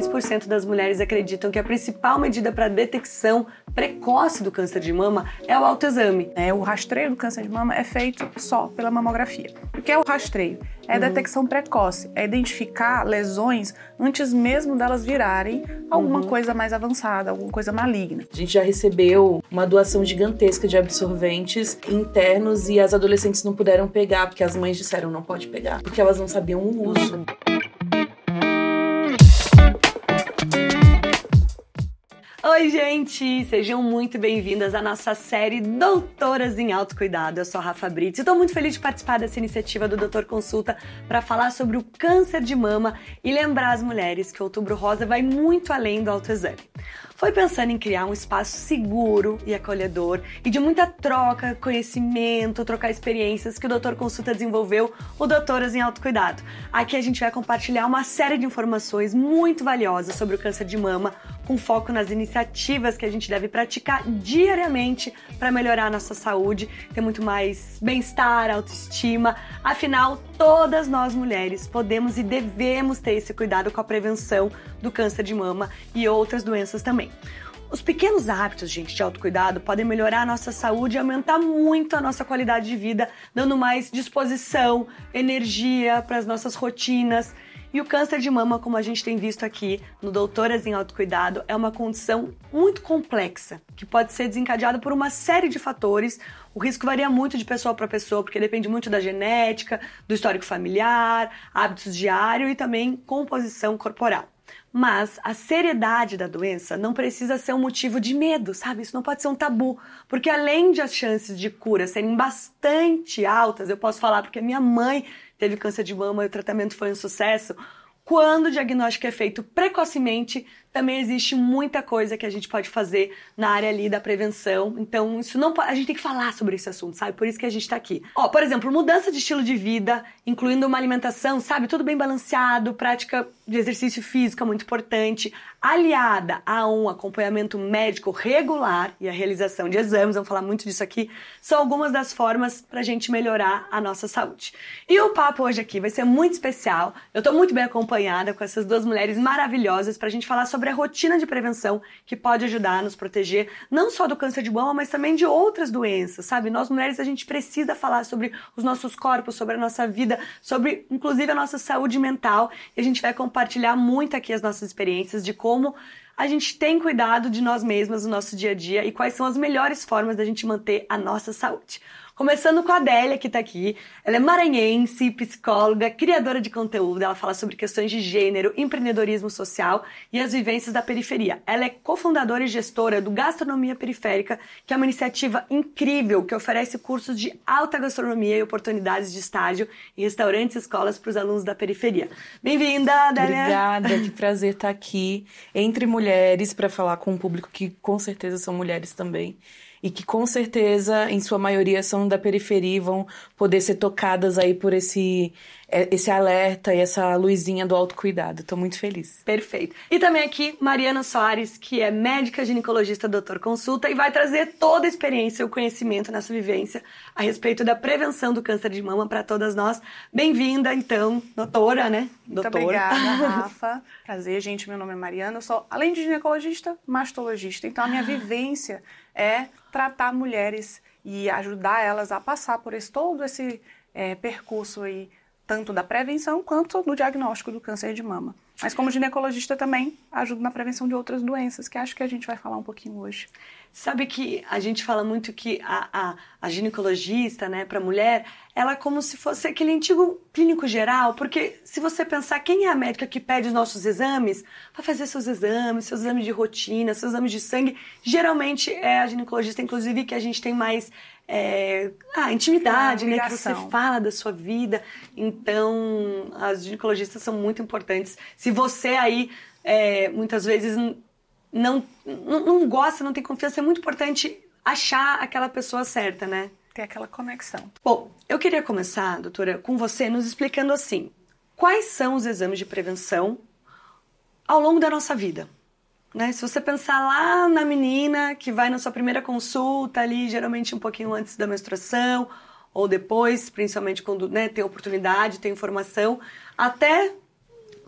43% das mulheres acreditam que a principal medida para detecção precoce do câncer de mama é o autoexame. É, o rastreio do câncer de mama é feito só pela mamografia. O que é o rastreio? É uhum. detecção precoce, é identificar lesões antes mesmo delas virarem alguma uhum. coisa mais avançada, alguma coisa maligna. A gente já recebeu uma doação gigantesca de absorventes internos e as adolescentes não puderam pegar porque as mães disseram não pode pegar, porque elas não sabiam o uso. Oi, gente! Sejam muito bem-vindas à nossa série Doutoras em Autocuidado. Eu sou a Rafa Brits e estou muito feliz de participar dessa iniciativa do Doutor Consulta para falar sobre o câncer de mama e lembrar as mulheres que o Outubro Rosa vai muito além do autoexame foi pensando em criar um espaço seguro e acolhedor e de muita troca, conhecimento, trocar experiências que o Doutor Consulta desenvolveu, o Doutoras em Autocuidado. Aqui a gente vai compartilhar uma série de informações muito valiosas sobre o câncer de mama, com foco nas iniciativas que a gente deve praticar diariamente para melhorar a nossa saúde, ter muito mais bem-estar, autoestima. Afinal, todas nós mulheres podemos e devemos ter esse cuidado com a prevenção do câncer de mama e outras doenças também bem. Os pequenos hábitos, gente, de autocuidado podem melhorar a nossa saúde e aumentar muito a nossa qualidade de vida, dando mais disposição, energia para as nossas rotinas. E o câncer de mama, como a gente tem visto aqui no Doutoras em Autocuidado, é uma condição muito complexa, que pode ser desencadeada por uma série de fatores. O risco varia muito de pessoa para pessoa, porque depende muito da genética, do histórico familiar, hábitos diário e também composição corporal. Mas a seriedade da doença não precisa ser um motivo de medo, sabe? Isso não pode ser um tabu, porque além de as chances de cura serem bastante altas, eu posso falar porque minha mãe teve câncer de mama e o tratamento foi um sucesso. Quando o diagnóstico é feito precocemente, também existe muita coisa que a gente pode fazer na área ali da prevenção. Então, isso não a gente tem que falar sobre esse assunto, sabe? Por isso que a gente está aqui. Ó, por exemplo, mudança de estilo de vida, incluindo uma alimentação, sabe, tudo bem balanceado, prática de exercício físico é muito importante, aliada a um acompanhamento médico regular e a realização de exames, vamos falar muito disso aqui, são algumas das formas para a gente melhorar a nossa saúde. E o papo hoje aqui vai ser muito especial. Eu estou muito bem acompanhada com essas duas mulheres maravilhosas para a gente falar sobre sobre a rotina de prevenção que pode ajudar a nos proteger não só do câncer de mama, mas também de outras doenças, sabe? Nós mulheres a gente precisa falar sobre os nossos corpos, sobre a nossa vida, sobre inclusive a nossa saúde mental. E a gente vai compartilhar muito aqui as nossas experiências de como a gente tem cuidado de nós mesmas no nosso dia a dia e quais são as melhores formas da gente manter a nossa saúde. Começando com a Adélia, que está aqui. Ela é maranhense, psicóloga, criadora de conteúdo. Ela fala sobre questões de gênero, empreendedorismo social e as vivências da periferia. Ela é cofundadora e gestora do Gastronomia Periférica, que é uma iniciativa incrível que oferece cursos de alta gastronomia e oportunidades de estágio em restaurantes e escolas para os alunos da periferia. Bem-vinda, Adélia! Obrigada, que prazer estar tá aqui entre mulheres para falar com um público que com certeza são mulheres também e que com certeza, em sua maioria, são da periferia e vão poder ser tocadas aí por esse, é, esse alerta e essa luzinha do autocuidado. Estou muito feliz. Perfeito. E também aqui, Mariana Soares, que é médica ginecologista doutor consulta e vai trazer toda a experiência e o conhecimento nessa vivência a respeito da prevenção do câncer de mama para todas nós. Bem-vinda, então, doutora, né? Muito doutora. obrigada, Rafa. Prazer, gente. Meu nome é Mariana. Eu sou, além de ginecologista, mastologista. Então, a minha ah. vivência é tratar mulheres e ajudar elas a passar por esse, todo esse é, percurso aí, tanto da prevenção quanto do diagnóstico do câncer de mama. Mas como ginecologista também ajudo na prevenção de outras doenças, que acho que a gente vai falar um pouquinho hoje. Sabe que a gente fala muito que a, a, a ginecologista, né, para mulher, ela é como se fosse aquele antigo clínico geral, porque se você pensar quem é a médica que pede os nossos exames, para fazer seus exames, seus exames de rotina, seus exames de sangue, geralmente é a ginecologista, inclusive, que a gente tem mais é, ah, intimidade, né? Que você fala da sua vida. Então, as ginecologistas são muito importantes. Se você aí, é, muitas vezes, não, não, gosta, não tem confiança, é muito importante achar aquela pessoa certa, né? Ter aquela conexão. Bom, eu queria começar, doutora, com você nos explicando assim: quais são os exames de prevenção ao longo da nossa vida? Né? Se você pensar lá na menina que vai na sua primeira consulta ali, geralmente um pouquinho antes da menstruação ou depois, principalmente quando né, tem oportunidade, tem informação, até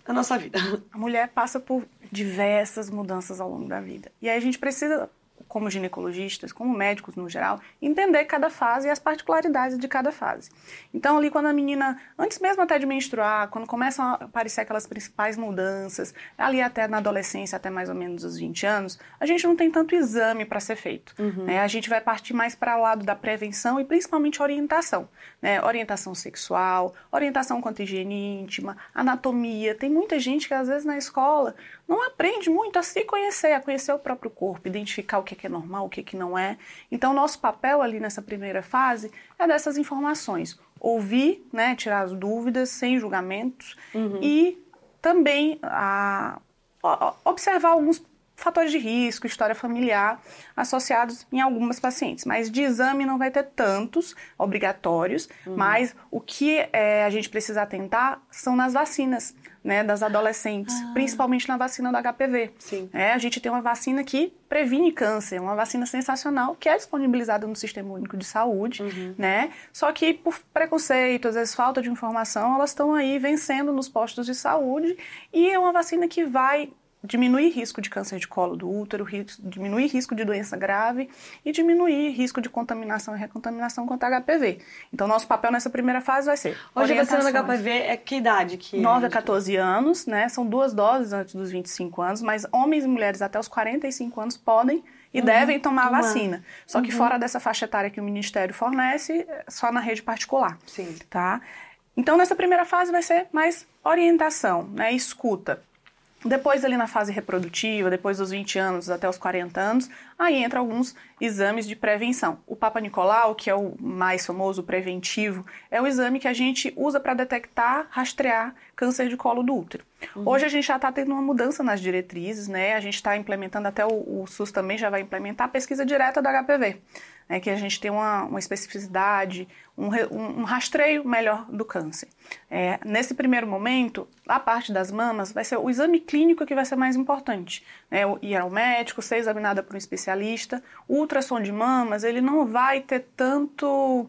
a nossa vida. A mulher passa por diversas mudanças ao longo da vida. E aí a gente precisa como ginecologistas, como médicos no geral, entender cada fase e as particularidades de cada fase. Então, ali, quando a menina, antes mesmo até de menstruar, quando começam a aparecer aquelas principais mudanças, ali até na adolescência, até mais ou menos os 20 anos, a gente não tem tanto exame para ser feito. Uhum. Né? A gente vai partir mais para o lado da prevenção e principalmente orientação. Né? Orientação sexual, orientação quanto à higiene íntima, anatomia. Tem muita gente que, às vezes, na escola não aprende muito a se conhecer, a conhecer o próprio corpo, identificar o que é, é normal, o é que não é. Então, nosso papel ali nessa primeira fase é dessas informações. Ouvir, né, tirar as dúvidas, sem julgamentos, uhum. e também a, ah, a, observar alguns fatores de risco, história familiar associados em algumas pacientes. Mas de exame não vai ter tantos obrigatórios, uhum. mas o que é, a gente precisa atentar são nas vacinas. Né, das adolescentes, ah. principalmente na vacina do HPV. Sim. É, a gente tem uma vacina que previne câncer, uma vacina sensacional que é disponibilizada no Sistema Único de Saúde, uhum. né? Só que por preconceito, às vezes falta de informação, elas estão aí vencendo nos postos de saúde e é uma vacina que vai diminuir risco de câncer de colo do útero, diminuir risco de doença grave e diminuir risco de contaminação e recontaminação contra HPV. Então, nosso papel nessa primeira fase vai ser. Hoje a vacina do HPV é que idade? Que 9 a 14 anos, né? São duas doses antes dos 25 anos, mas homens e mulheres até os 45 anos podem e uhum, devem tomar a vacina. Só que uhum. fora dessa faixa etária que o Ministério fornece, é só na rede particular. Sim. Tá? Então, nessa primeira fase vai ser mais orientação, né? Escuta. Depois, ali na fase reprodutiva, depois dos 20 anos até os 40 anos, Aí entra alguns exames de prevenção. O Papa Nicolau, que é o mais famoso preventivo, é o exame que a gente usa para detectar, rastrear câncer de colo do útero. Uhum. Hoje a gente já está tendo uma mudança nas diretrizes, né? A gente está implementando, até o, o, SUS também já vai implementar a pesquisa direta do HPV, né? que a gente tem uma, uma especificidade, um, um, rastreio melhor do câncer. É, nesse primeiro momento, a parte das mamas vai ser o exame clínico que vai ser mais importante. Né? ir ao é médico, ser examinada por um especialista especialista, o ultrassom de mamas ele não vai ter tanto,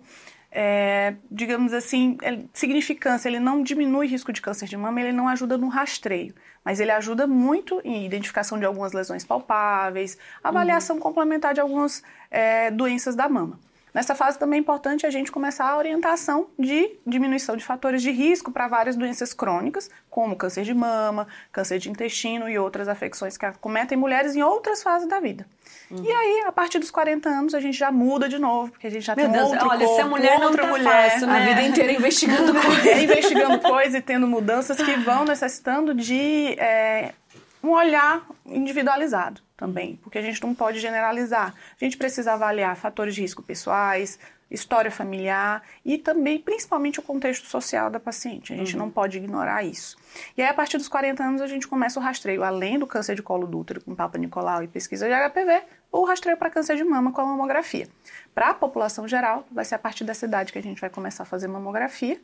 é, digamos assim, é, significância, ele não diminui risco de câncer de mama, ele não ajuda no rastreio, mas ele ajuda muito em identificação de algumas lesões palpáveis, avaliação uhum. complementar de algumas é, doenças da mama. Nessa fase também é importante a gente começar a orientação de diminuição de fatores de risco para várias doenças crônicas, como câncer de mama, câncer de intestino e outras afecções que acometem mulheres em outras fases da vida. Uhum. E aí, a partir dos 40 anos, a gente já muda de novo, porque a gente já Meu tem Deus, outro olha, corpo, ser mulher outra tá mulher, fácil, né? a vida inteira investigando coisas. É, investigando coisas e tendo mudanças que vão necessitando de é, um olhar individualizado também, porque a gente não pode generalizar. A gente precisa avaliar fatores de risco pessoais, história familiar e também, principalmente, o contexto social da paciente. A gente uhum. não pode ignorar isso. E aí, a partir dos 40 anos, a gente começa o rastreio, além do câncer de colo do útero com Papa Nicolau e pesquisa de HPV, ou rastreio para câncer de mama com a mamografia. Para a população geral, vai ser a partir dessa idade que a gente vai começar a fazer mamografia.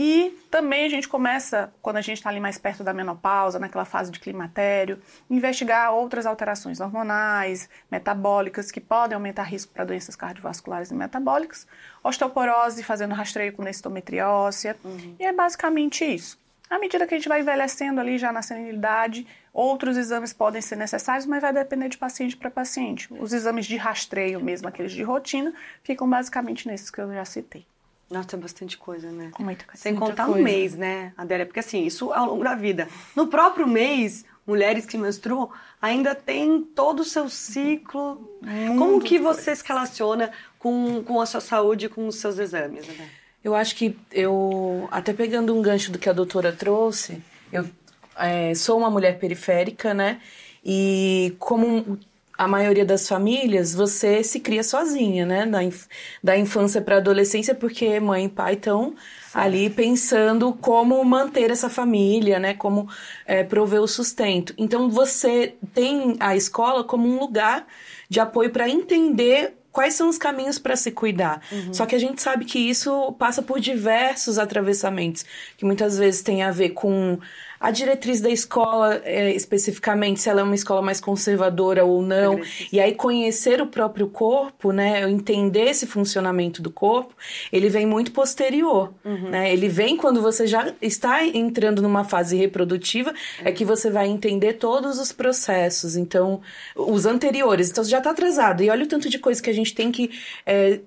E também a gente começa, quando a gente está ali mais perto da menopausa, naquela fase de climatério, investigar outras alterações hormonais, metabólicas, que podem aumentar risco para doenças cardiovasculares e metabólicas, osteoporose, fazendo rastreio com densitometria óssea, uhum. e é basicamente isso. À medida que a gente vai envelhecendo ali já na senilidade, outros exames podem ser necessários, mas vai depender de paciente para paciente. Os exames de rastreio mesmo, aqueles de rotina, ficam basicamente nesses que eu já citei. Nossa, é bastante coisa, né? É muita coisa. Sem contar coisa. um mês, né, Adélia? Porque assim, isso ao longo da vida. No próprio mês, mulheres que menstruam ainda têm todo o seu ciclo. Muito Como que você se relaciona com, com a sua saúde, com os seus exames, Adélia? Eu acho que eu, até pegando um gancho do que a doutora trouxe, eu é, sou uma mulher periférica, né? E como a maioria das famílias, você se cria sozinha, né? Da, inf da infância para adolescência, porque mãe e pai estão ali pensando como manter essa família, né? Como é, prover o sustento. Então você tem a escola como um lugar de apoio para entender quais são os caminhos para se cuidar. Uhum. Só que a gente sabe que isso passa por diversos atravessamentos, que muitas vezes tem a ver com a diretriz da escola, é, especificamente, se ela é uma escola mais conservadora ou não. E aí conhecer o próprio corpo, né? Entender esse funcionamento do corpo, ele vem muito posterior. Uhum. Né? Ele vem quando você já está entrando numa fase reprodutiva, é, é que você vai entender todos os processos. Então, os anteriores. Então, você já está atrasado. E olha o tanto de coisa que a gente tem que é,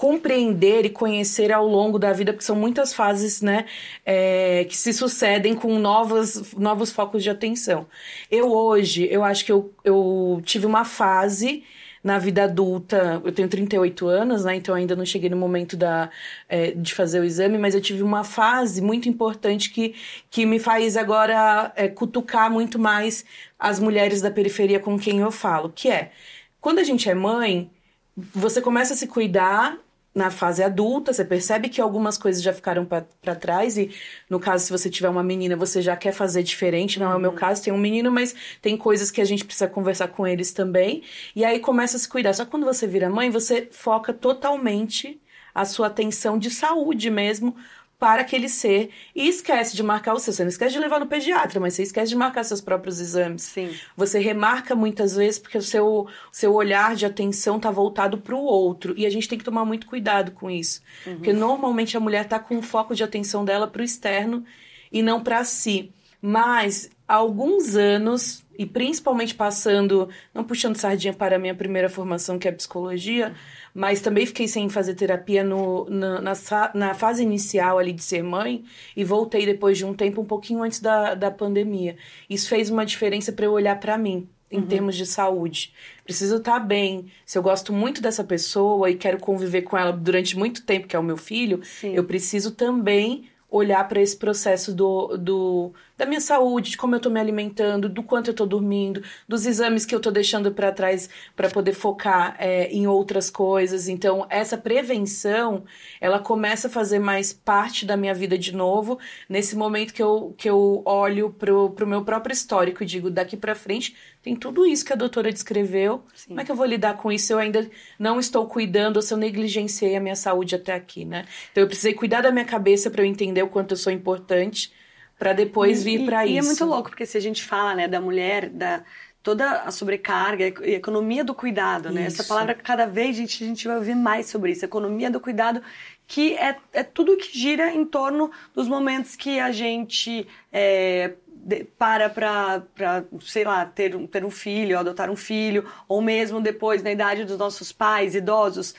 compreender e conhecer ao longo da vida, porque são muitas fases, né, é, que se sucedem com novas, novos focos de atenção. Eu hoje, eu acho que eu, eu tive uma fase na vida adulta, eu tenho 38 anos, né? Então ainda não cheguei no momento da, é, de fazer o exame, mas eu tive uma fase muito importante que, que me faz agora é, cutucar muito mais as mulheres da periferia com quem eu falo, que é quando a gente é mãe, você começa a se cuidar na fase adulta, você percebe que algumas coisas já ficaram para trás e no caso se você tiver uma menina, você já quer fazer diferente, não uhum. é o meu uhum. caso, tem um menino, mas tem coisas que a gente precisa conversar com eles também. E aí começa a se cuidar. Só que quando você vira mãe, você foca totalmente a sua atenção de saúde mesmo para aquele ser e esquece de marcar o seu. Você não esquece de levar no pediatra, mas você esquece de marcar seus próprios exames. Sim. Você remarca muitas vezes porque o seu, seu olhar de atenção está voltado para o outro. E a gente tem que tomar muito cuidado com isso. Uhum. Porque normalmente a mulher está com o foco de atenção dela para o externo e não para si. Mas há alguns anos, e principalmente passando, não puxando sardinha para a minha primeira formação, que é psicologia. Uhum mas também fiquei sem fazer terapia no, na, na, na, fase inicial ali de ser mãe e voltei depois de um tempo, um pouquinho antes da, da pandemia. Isso fez uma diferença para eu olhar para mim. Em uhum. termos de saúde, preciso estar tá bem. Se eu gosto muito dessa pessoa e quero conviver com ela durante muito tempo, que é o meu filho, Sim. eu preciso também olhar para esse processo do, do da minha saúde, de como eu estou me alimentando, do quanto eu estou dormindo, dos exames que eu estou deixando para trás para poder focar é, em outras coisas. Então, essa prevenção, ela começa a fazer mais parte da minha vida de novo, nesse momento que eu, que eu olho para o meu próprio histórico e digo, daqui para frente tem tudo isso que a doutora descreveu. Sim. Como é que eu vou lidar com isso se eu ainda não estou cuidando ou se eu negligenciei a minha saúde até aqui, né? Então eu precisei cuidar da minha cabeça para eu entender o quanto eu sou importante para depois e, vir para isso. E é muito louco, porque se a gente fala, né, da mulher, da toda a sobrecarga e economia do cuidado, né? Isso. Essa palavra cada vez a gente, a gente vai ouvir mais sobre isso, economia do cuidado, que é, é tudo que gira em torno dos momentos que a gente é, para para, sei lá, ter, um, ter um filho, adotar um filho, ou mesmo depois, na idade dos nossos pais, idosos,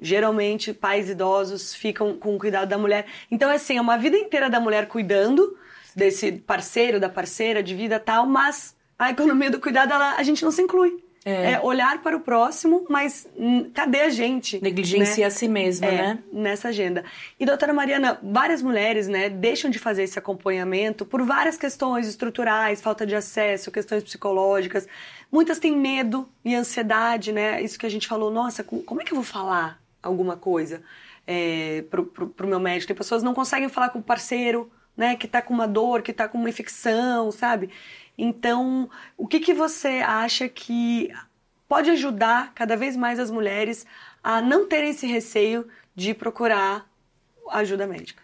geralmente pais idosos ficam com o cuidado da mulher. Então, é assim, é uma vida inteira da mulher cuidando desse parceiro, da parceira, de vida tal, mas a economia do cuidado, ela, a gente não se inclui. É. é. olhar para o próximo, mas cadê a gente? Negligencia né? a si mesma, é, né? Nessa agenda. E, doutora Mariana, várias mulheres né, deixam de fazer esse acompanhamento por várias questões estruturais, falta de acesso, questões psicológicas. Muitas têm medo e ansiedade, né? Isso que a gente falou, nossa, como é que eu vou falar alguma coisa é, para o meu médico? Tem pessoas que não conseguem falar com o parceiro, né? Que está com uma dor, que está com uma infecção, sabe? Então, o que, que você acha que pode ajudar cada vez mais as mulheres a não terem esse receio de procurar ajuda médica?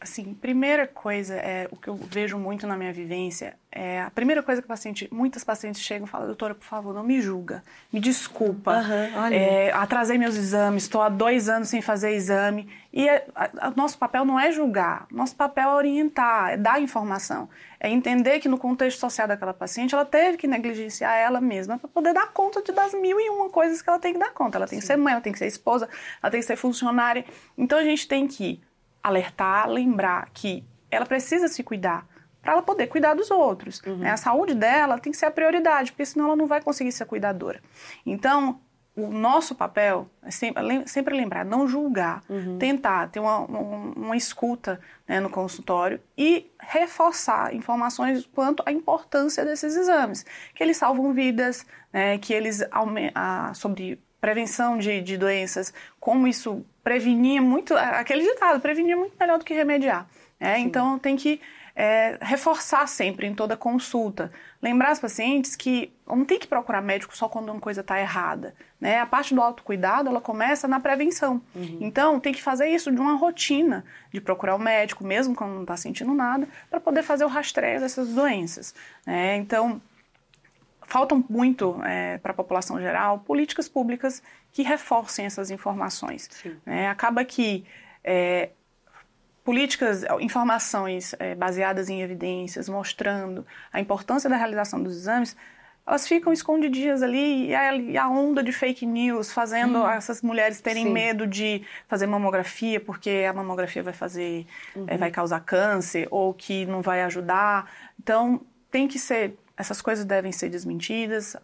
assim, primeira coisa é o que eu vejo muito na minha vivência é a primeira coisa que o paciente, muitas pacientes chegam e falam, doutora, por favor, não me julga, me desculpa, uhum, é, atrasei meus exames, estou há dois anos sem fazer exame e o é, nosso papel não é julgar, nosso papel é orientar, é dar informação, é entender que no contexto social daquela paciente ela teve que negligenciar ela mesma para poder dar conta de das mil e uma coisas que ela tem que dar conta, ela tem Sim. que ser mãe, ela tem que ser esposa, ela tem que ser funcionária, então a gente tem que alertar, lembrar que ela precisa se cuidar para ela poder cuidar dos outros. Uhum. Né? A saúde dela tem que ser a prioridade, porque senão ela não vai conseguir ser cuidadora. Então, o nosso papel é sempre, lembrar, não julgar, uhum. tentar ter uma, uma, uma escuta né, no consultório e reforçar informações quanto à importância desses exames, que eles salvam vidas, né, que eles aumentam ah, sobre prevenção de, de doenças, como isso prevenir muito. Aquele ditado, prevenir é muito melhor do que remediar. Né? Então tem que é, reforçar sempre em toda consulta. Lembrar os pacientes que não tem que procurar médico só quando uma coisa está errada. Né? A parte do autocuidado ela começa na prevenção. Uhum. Então tem que fazer isso de uma rotina, de procurar o um médico, mesmo quando não está sentindo nada, para poder fazer o rastreio dessas doenças. Né? Então faltam muito é, para a população geral políticas públicas que reforcem essas informações. Né? Acaba que é, políticas, informações é, baseadas em evidências, mostrando a importância da realização dos exames, elas ficam escondidinhas ali e a, onda de fake news fazendo uhum. essas mulheres terem Sim. medo de fazer mamografia porque a mamografia vai fazer é, uhum. é, vai causar câncer ou que não vai ajudar então tem que ser essas coisas devem ser desmentidas,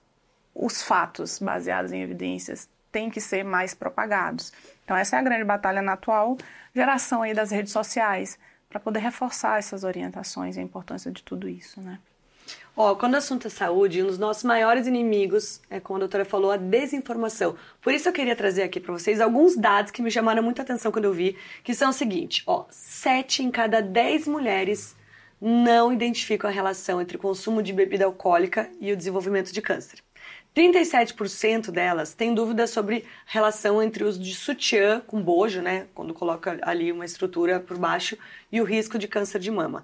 os fatos baseados em evidências têm que ser mais propagados. Então essa é a grande batalha na atual geração aí das redes sociais para poder reforçar essas orientações e a importância de tudo isso, né? Ó, oh, quando o assunto é saúde, um dos nossos maiores inimigos é, como a doutora falou, a desinformação. Por isso eu queria trazer aqui para vocês alguns dados que me chamaram muita atenção quando eu vi, que são o seguinte, ó, 7 em cada 10 mulheres não identificam a relação entre o consumo de bebida alcoólica e o desenvolvimento de câncer. 37% delas têm dúvidas sobre relação entre o uso de sutiã com bojo, né, quando coloca ali uma estrutura por baixo, e o risco de câncer de mama.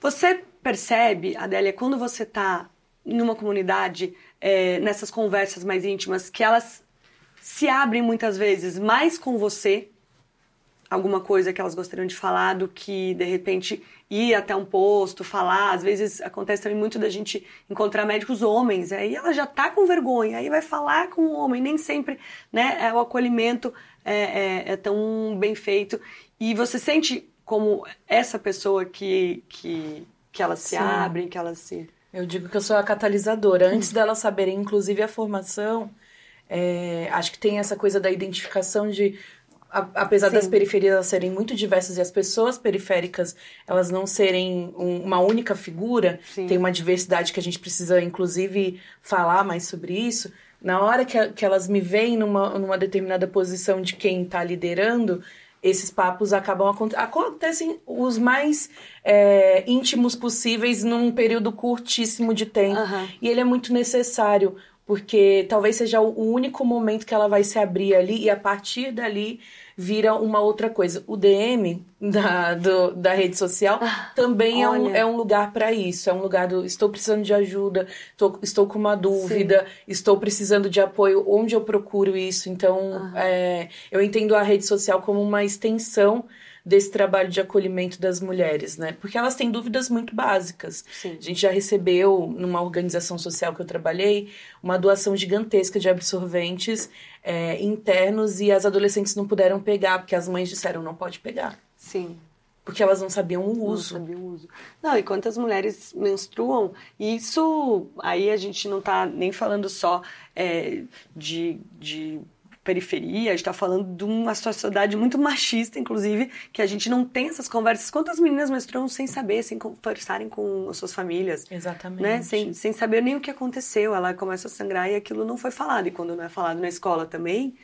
Você percebe, Adélia, quando você está numa comunidade, é, nessas conversas mais íntimas, que elas se abrem muitas vezes mais com você alguma coisa que elas gostariam de falar do que de repente ir até um posto, falar. Às vezes acontece também muito da gente encontrar médicos homens, aí ela já tá com vergonha, aí vai falar com o homem, nem sempre né, é o acolhimento é, é, é tão bem feito. E você sente como essa pessoa que, que, que elas se abrem, que elas se. Eu digo que eu sou a catalisadora. Antes delas saberem, inclusive, a formação, é, acho que tem essa coisa da identificação de a, apesar Sim. das periferias serem muito diversas e as pessoas periféricas elas não serem um, uma única figura, Sim. tem uma diversidade que a gente precisa, inclusive, falar mais sobre isso. Na hora que, que elas me veem numa, numa determinada posição de quem está liderando, esses papos acabam acontecem os mais é, íntimos possíveis num período curtíssimo de tempo uhum. e ele é muito necessário porque talvez seja o único momento que ela vai se abrir ali e a partir dali vira uma outra coisa. O DM da, do, da rede social ah, também é um, é um lugar para isso. É um lugar do estou precisando de ajuda, tô, estou com uma dúvida, Sim. estou precisando de apoio, onde eu procuro isso? Então, ah. é, eu entendo a rede social como uma extensão desse trabalho de acolhimento das mulheres, né? Porque elas têm dúvidas muito básicas. Sim. A gente já recebeu, numa organização social que eu trabalhei, uma doação gigantesca de absorventes é, internos e as adolescentes não puderam pegar, porque as mães disseram não pode pegar. Sim porque elas não sabiam o uso. Não sabiam o uso. Não, e quantas mulheres menstruam, isso aí a gente não está nem falando só é, de, de periferia, a gente tá falando de uma sociedade muito machista, inclusive, que a gente não tem essas conversas. Quantas meninas menstruam sem saber, sem conversarem com as suas famílias? Exatamente. Né? Sem, sem saber nem o que aconteceu. Ela começa a sangrar e aquilo não foi falado. E quando não é falado na escola também,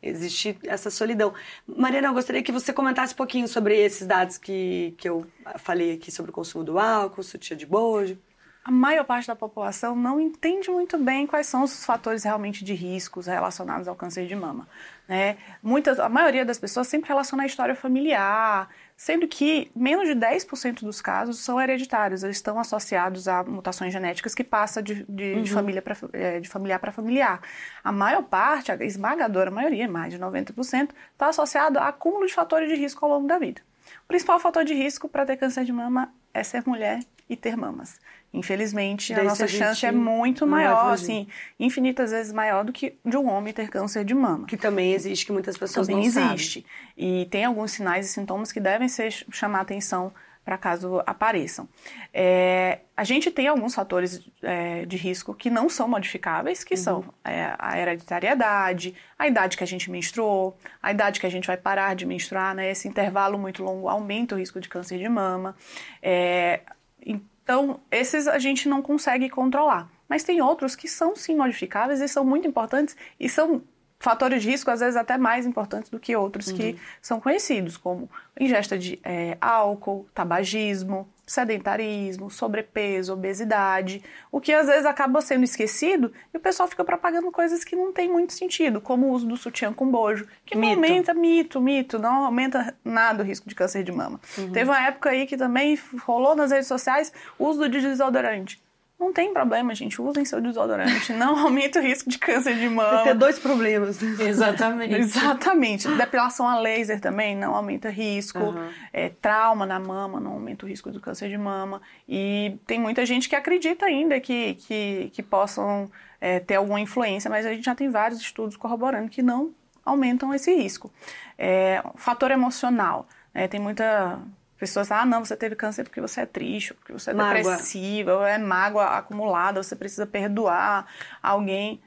existe essa solidão. Mariana, eu gostaria que você comentasse um pouquinho sobre esses dados que, que eu falei aqui sobre o consumo do álcool, sutiã de bojo a maior parte da população não entende muito bem quais são os fatores realmente de riscos relacionados ao câncer de mama. Né? Muitas, a maioria das pessoas sempre relaciona a história familiar, sendo que menos de 10% dos casos são hereditários, eles estão associados a mutações genéticas que passam de, de, uhum. de família pra, é, de familiar para familiar. A maior parte, a esmagadora maioria, mais de 90%, está associado a acúmulo de fatores de risco ao longo da vida. O principal fator de risco para ter câncer de mama é ser mulher e ter mamas. Infelizmente, a nossa chance é muito é maior, assim, infinitas vezes maior do que de um homem ter câncer de mama. Que também existe, que muitas pessoas também não sabem. Também existe. E tem alguns sinais e sintomas que devem ser, chamar atenção para caso apareçam. É, a gente tem alguns fatores é, de risco que não são modificáveis, que uhum. são é, a hereditariedade, a idade que a gente menstruou, a idade que a gente vai parar de menstruar, né? Esse intervalo muito longo aumenta o risco de câncer de mama. É, então, esses a gente não consegue controlar. Mas tem outros que são sim modificáveis e são muito importantes e são fatores de risco, às vezes, até mais importantes do que outros uhum. que são conhecidos, como ingesta de é, álcool, tabagismo, sedentarismo, sobrepeso, obesidade, o que às vezes acaba sendo esquecido e o pessoal fica propagando coisas que não tem muito sentido, como o uso do sutiã com bojo, que mito. não aumenta mito, mito, não aumenta nada o risco de câncer de mama. Uhum. Teve uma época aí que também rolou nas redes sociais o uso do desodorante. Não tem problema, gente. Usem seu desodorante. Não aumenta o risco de câncer de mama. Vai ter dois problemas. Exatamente. Exatamente. Depilação a laser também não aumenta risco. Uhum. É, trauma na mama não aumenta o risco do câncer de mama. E tem muita gente que acredita ainda que, que, que possam é, ter alguma influência, mas a gente já tem vários estudos corroborando que não aumentam esse risco. É, fator emocional. É, tem muita pessoas, ah, não, você teve câncer porque você é triste, porque você é mágoa. depressiva, é mágoa acumulada, você precisa perdoar alguém.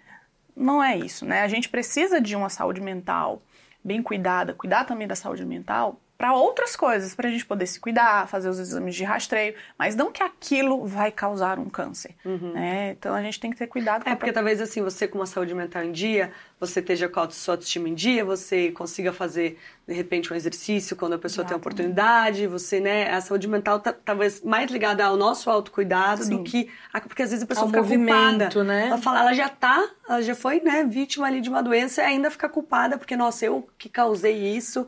Não é isso, né? A gente precisa de uma saúde mental bem cuidada, cuidar também da saúde mental para outras coisas, para a gente poder se cuidar, fazer os exames de rastreio, mas não que aquilo vai causar um câncer. Uhum. Né? Então a gente tem que ter cuidado. Com é porque talvez assim você com uma saúde mental em dia, você esteja com a sua autoestima em dia, você consiga fazer de repente um exercício quando a pessoa Exato. tem oportunidade, você né, a saúde mental tá, talvez mais ligada ao nosso autocuidado Sim. do que a... porque às vezes a pessoa ao fica culpada, né? Ela fala, ela já tá, ela já foi né, vítima ali de uma doença e ainda fica culpada porque nossa eu que causei isso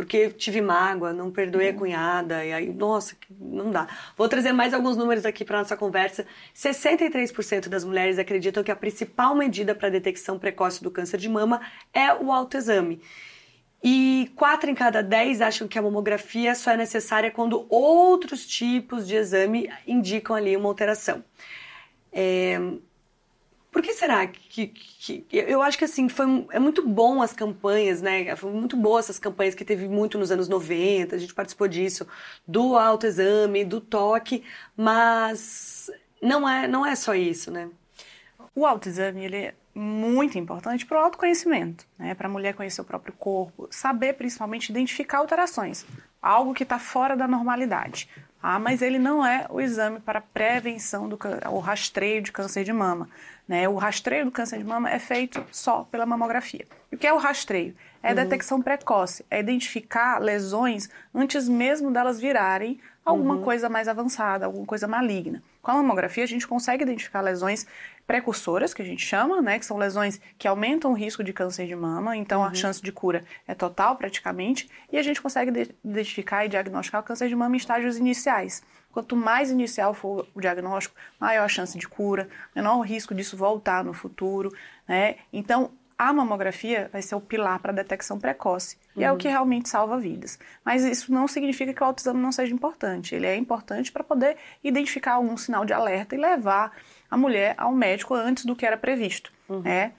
porque tive mágoa, não perdoei a uhum. cunhada, e aí, nossa, não dá. Vou trazer mais alguns números aqui para nossa conversa. 63% das mulheres acreditam que a principal medida para a detecção precoce do câncer de mama é o autoexame. E 4 em cada 10 acham que a mamografia só é necessária quando outros tipos de exame indicam ali uma alteração. É, por que será que, que, que, eu acho que assim foi é muito bom as campanhas, né? Foi muito boa essas campanhas que teve muito nos anos 90, a gente participou disso, do autoexame, do toque, mas não é não é só isso, né? O autoexame ele é muito importante para o autoconhecimento, né? Para a mulher conhecer o próprio corpo, saber principalmente identificar alterações, algo que está fora da normalidade. Ah, mas ele não é o exame para prevenção do ou rastreio de câncer de mama. Né? O rastreio do câncer de mama é feito só pela mamografia. E o que é o rastreio? É a uhum. detecção precoce, é identificar lesões antes mesmo delas virarem alguma uhum. coisa mais avançada, alguma coisa maligna. Com a mamografia, a gente consegue identificar lesões precursoras, que a gente chama, né, que são lesões que aumentam o risco de câncer de mama, então uhum. a chance de cura é total praticamente, e a gente consegue identificar e diagnosticar o câncer de mama em estágios iniciais. Quanto mais inicial for o diagnóstico, maior a chance de cura, menor o risco disso voltar no futuro, né? Então, a mamografia vai ser o pilar para a detecção precoce e uhum. é o que uhum. realmente salva vidas. Mas isso não significa que o autoexame não seja importante. Ele é importante para poder identificar algum sinal de alerta e levar a mulher ao médico antes do que era previsto, uhum. né?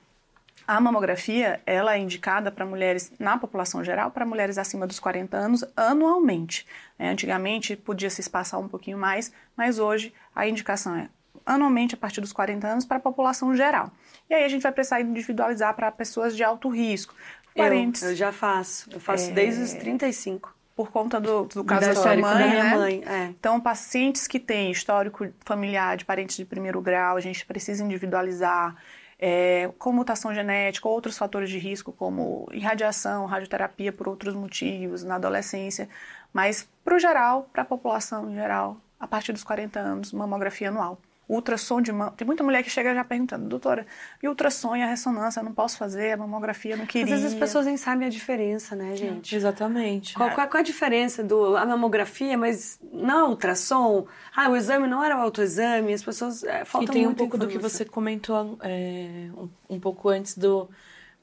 A mamografia, ela é indicada para mulheres, na população geral, para mulheres acima dos 40 anos anualmente. É, antigamente podia se espaçar um pouquinho mais, mas hoje a indicação é anualmente a partir dos 40 anos para a população geral. E aí a gente vai precisar individualizar para pessoas de alto risco. Parentes. Eu, eu já faço, eu faço é... desde os 35 por conta do, do caso da, da sua mãe, da minha né? mãe é. Então, pacientes que têm histórico familiar de parentes de primeiro grau, a gente precisa individualizar é, com mutação genética, outros fatores de risco como irradiação, radioterapia por outros motivos, na adolescência, mas para o geral, para a população em geral, a partir dos 40 anos, mamografia anual ultrassom de mama. Tem muita mulher que chega já perguntando, doutora, e ultrassom e a ressonância? Eu não posso fazer, a mamografia eu não queria. Às vezes as pessoas nem sabem a diferença, né, gente? Exatamente. Qual, qual, qual é a diferença do a mamografia, mas na ultrassom? Ah, o exame não era o autoexame, as pessoas. É, e tem um pouco do que você comentou é, um, um pouco antes do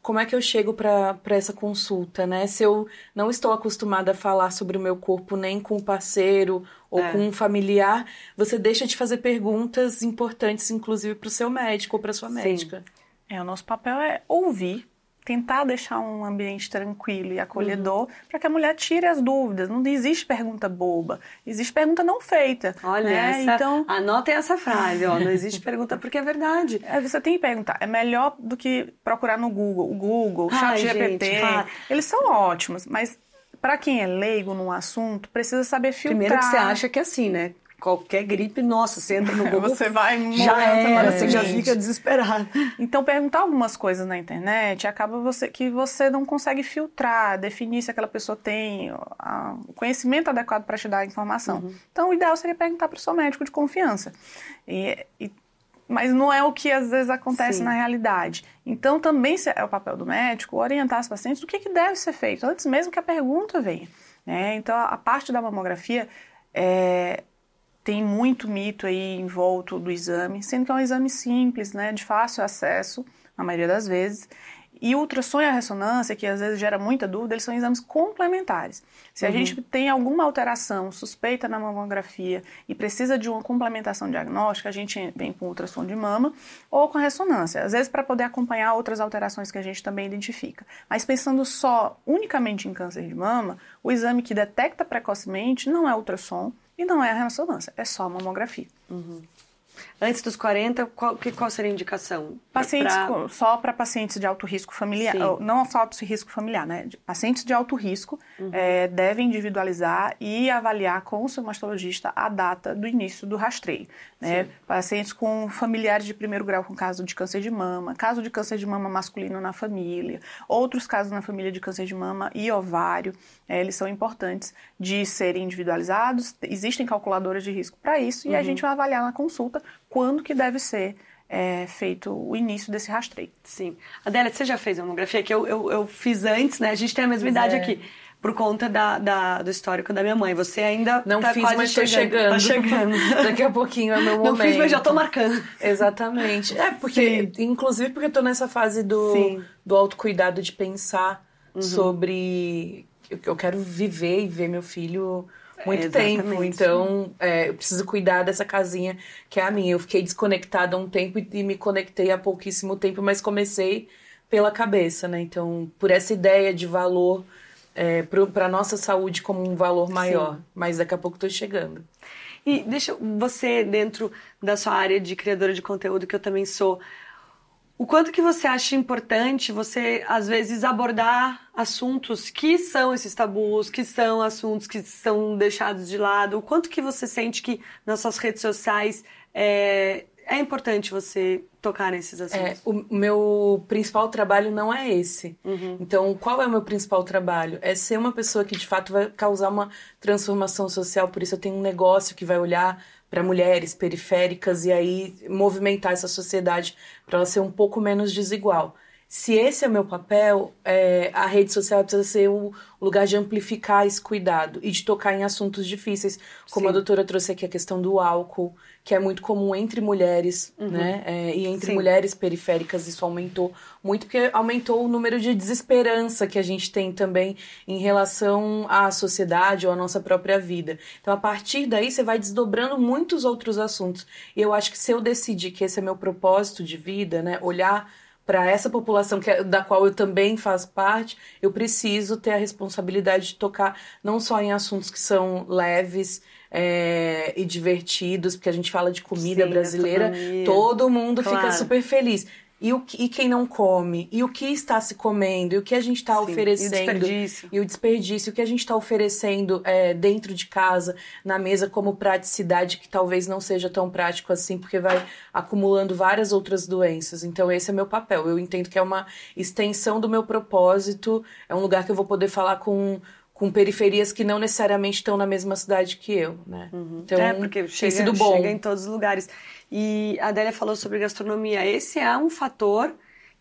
como é que eu chego para essa consulta, né? Se eu não estou acostumada a falar sobre o meu corpo nem com o um parceiro ou é. com um familiar, você deixa de fazer perguntas importantes, inclusive para o seu médico ou para sua Sim. médica. É, o nosso papel é ouvir tentar deixar um ambiente tranquilo e acolhedor uhum. para que a mulher tire as dúvidas. Não existe pergunta boba, existe pergunta não feita. Olha, né? essa, então anotem essa frase, ó, não existe pergunta porque é verdade. É, você tem que perguntar. É melhor do que procurar no Google, o Google, o GPT Eles são ótimos, mas para quem é leigo num assunto, precisa saber filtrar. Primeiro que você acha que é assim, né? Qualquer gripe, nossa, você entra no Google. Você vai Já é, você né, já fica desesperado. Então, perguntar algumas coisas na internet acaba você, que você não consegue filtrar, definir se aquela pessoa tem a, o conhecimento adequado para te dar a informação. Uhum. Então, o ideal seria perguntar para o seu médico de confiança. E, e, mas não é o que às vezes acontece Sim. na realidade. Então, também é o papel do médico orientar os pacientes do que, que deve ser feito, antes mesmo que a pergunta venha. Né? Então, a parte da mamografia. É, tem muito mito aí em volta do exame, sendo que é um exame simples, né, de fácil acesso, na maioria das vezes. E o ultrassom e a ressonância, que às vezes gera muita dúvida, eles são exames complementares. Se a uhum. gente tem alguma alteração suspeita na mamografia e precisa de uma complementação diagnóstica, a gente vem com ultrassom de mama ou com a ressonância, às vezes para poder acompanhar outras alterações que a gente também identifica. Mas pensando só unicamente em câncer de mama, o exame que detecta precocemente não é ultrassom, e não é a ressonância, é só a mamografia. Uhum. Antes dos 40, qual, que, qual seria a indicação? Pacientes pra... com, só para pacientes de alto risco familiar, Sim. não só alto risco familiar, né? Pacientes de alto risco uhum. é, devem individualizar e avaliar com o seu mastologista a data do início do rastreio. Né? Pacientes com familiares de primeiro grau com caso de câncer de mama, caso de câncer de mama masculino na família, outros casos na família de câncer de mama e ovário, é, eles são importantes de serem individualizados. Existem calculadoras de risco para isso e a uhum. gente vai avaliar na consulta quando que deve ser é, feito o início desse rastreio. Sim. Adélia, você já fez a mamografia que eu, eu, eu fiz antes, né? A gente tem a mesma idade é. aqui por conta da, da, do histórico da minha mãe. Você ainda não tá fiz, quase mas chegando. Tá chegando. Daqui a pouquinho é meu momento. Não fiz, mas já tô marcando. Exatamente. É porque, Sim. inclusive, porque eu tô nessa fase do do autocuidado de pensar uhum. sobre eu quero viver e ver meu filho muito tempo. Então, é, eu preciso cuidar dessa casinha que é a minha. Eu fiquei desconectada há um tempo e, e me conectei há pouquíssimo tempo, mas comecei pela cabeça, né? Então, por essa ideia de valor é, para nossa saúde como um valor maior. Sim. Mas daqui a pouco estou chegando. E deixa você, dentro da sua área de criadora de conteúdo, que eu também sou, o quanto que você acha importante você, às vezes, abordar assuntos que são esses tabus, que são assuntos que são deixados de lado? O quanto que você sente que nas suas redes sociais é, é importante você tocar nesses é, assuntos? É, o meu principal trabalho não é esse. Uhum. Então, qual é o meu principal trabalho? É ser uma pessoa que, de fato, vai causar uma transformação social. Por isso, eu tenho um negócio que vai olhar para mulheres periféricas e aí movimentar essa sociedade para ela ser um pouco menos desigual se esse é o meu papel, é, a rede social precisa ser o lugar de amplificar esse cuidado e de tocar em assuntos difíceis, como Sim. a doutora trouxe aqui a questão do álcool, que é muito comum entre mulheres, uhum. né? É, e entre Sim. mulheres periféricas isso aumentou muito, porque aumentou o número de desesperança que a gente tem também em relação à sociedade ou à nossa própria vida. Então, a partir daí, você vai desdobrando muitos outros assuntos. E eu acho que se eu decidir que esse é meu propósito de vida, né? Olhar para essa população que, é, da qual eu também faço parte, eu preciso ter a responsabilidade de tocar não só em assuntos que são leves, é, e divertidos, porque a gente fala de comida Sim, brasileira, todo mundo claro. fica super feliz. E, o, e quem não come, e o que está se comendo, e o que a gente está oferecendo. E o desperdício. E o desperdício, o que a gente está oferecendo é, dentro de casa, na mesa, como praticidade, que talvez não seja tão prático assim, porque vai acumulando várias outras doenças. Então, esse é meu papel. Eu entendo que é uma extensão do meu propósito, é um lugar que eu vou poder falar com com periferias que não necessariamente estão na mesma cidade que eu, né? Uhum. Então, é, porque chega, tem sido bom. chega em todos os lugares. E a Adélia falou sobre gastronomia. Esse é um fator